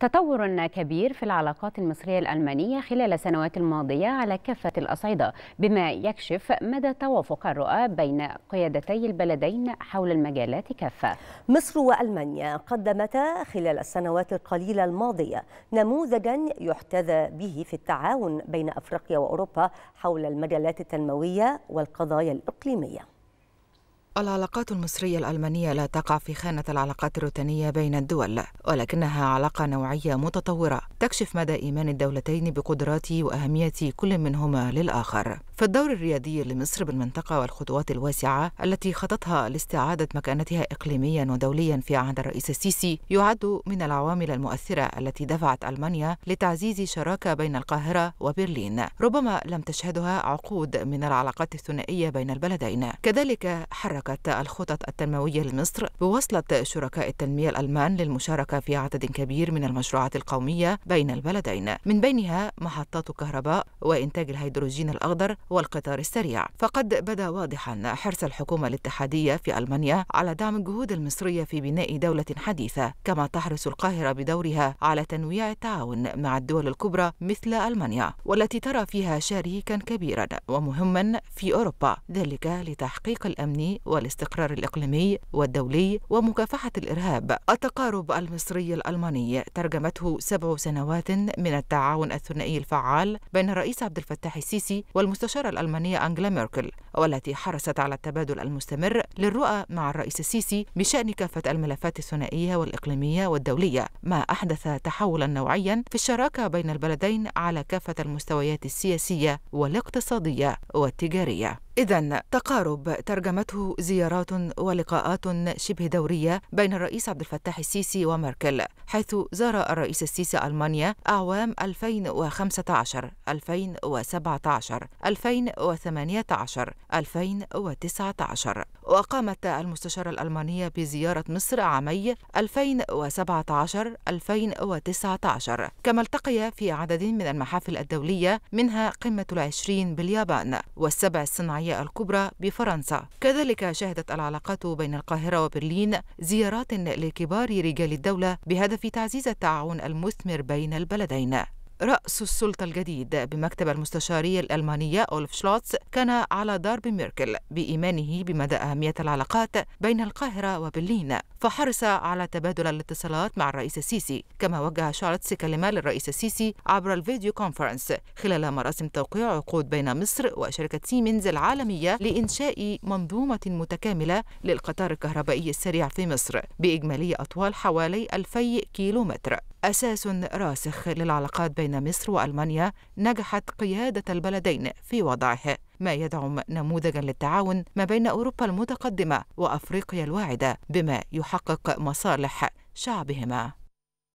تطور كبير في العلاقات المصرية الألمانية خلال السنوات الماضية على كافة الأصعدة بما يكشف مدى توافق الرؤى بين قيادتي البلدين حول المجالات كافة مصر وألمانيا قدمتا خلال السنوات القليلة الماضية نموذجا يحتذى به في التعاون بين أفريقيا وأوروبا حول المجالات التنموية والقضايا الإقليمية العلاقات المصرية الألمانية لا تقع في خانة العلاقات الروتينية بين الدول، ولكنها علاقة نوعية متطورة تكشف مدى إيمان الدولتين بقدرات وأهمية كل منهما للآخر في الدور الريادي لمصر بالمنطقة والخطوات الواسعة التي خطتها لاستعادة مكانتها إقليميا ودوليا في عهد الرئيس السيسي يعد من العوامل المؤثرة التي دفعت ألمانيا لتعزيز شراكة بين القاهرة وبرلين ربما لم تشهدها عقود من العلاقات الثنائية بين البلدين كذلك حركت الخطط التنموية لمصر بوصلة شركاء التنمية الألمان للمشاركة في عدد كبير من المشروعات القومية بين البلدين من بينها محطات الكهرباء وإنتاج الهيدروجين الأخضر والقطار السريع فقد بدا واضحا حرص الحكومة الاتحادية في ألمانيا على دعم الجهود المصرية في بناء دولة حديثة كما تحرص القاهرة بدورها على تنويع التعاون مع الدول الكبرى مثل ألمانيا والتي ترى فيها شريكا كبيرا ومهما في أوروبا ذلك لتحقيق الأمن والاستقرار الإقليمي والدولي ومكافحة الإرهاب التقارب المصري الألماني ترجمته سبع سنوات سنوات من التعاون الثنائي الفعال بين الرئيس عبد الفتاح السيسي والمستشارة الألمانية أنجلا ميركل والتي حرصت على التبادل المستمر للرؤى مع الرئيس السيسي بشأن كافة الملفات الثنائية والإقليمية والدولية ما أحدث تحولا نوعيا في الشراكة بين البلدين على كافة المستويات السياسية والاقتصادية والتجارية إذا تقارب ترجمته زيارات ولقاءات شبه دورية بين الرئيس عبد الفتاح السيسي وميركل حيث زار الرئيس السيسي ألمانيا أعوام 2015 2017 2018 2019 وقامت المستشارة الألمانية بزيارة مصر عامي 2017-2019 كما التقي في عدد من المحافل الدولية منها قمة العشرين باليابان والسبع الصناعية الكبرى بفرنسا كذلك شهدت العلاقات بين القاهرة وبرلين زيارات لكبار رجال الدولة بهدف تعزيز التعاون المثمر بين البلدين رأس السلطة الجديد بمكتب المستشارية الألمانية أولف شلوتز كان على درب ميركل بإيمانه بمدى أهمية العلاقات بين القاهرة وبرلين فحرص على تبادل الاتصالات مع الرئيس السيسي كما وجه شارلز كلمة للرئيس السيسي عبر الفيديو كونفرنس خلال مراسم توقيع عقود بين مصر وشركة سيمنز العالمية لإنشاء منظومة متكاملة للقطار الكهربائي السريع في مصر بإجمالية أطوال حوالي 2000 كيلومتر أساس راسخ للعلاقات بين بين مصر وألمانيا نجحت قيادة البلدين في وضعه ما يدعم نموذجا للتعاون ما بين أوروبا المتقدمة وأفريقيا الواعدة بما يحقق مصالح شعبهما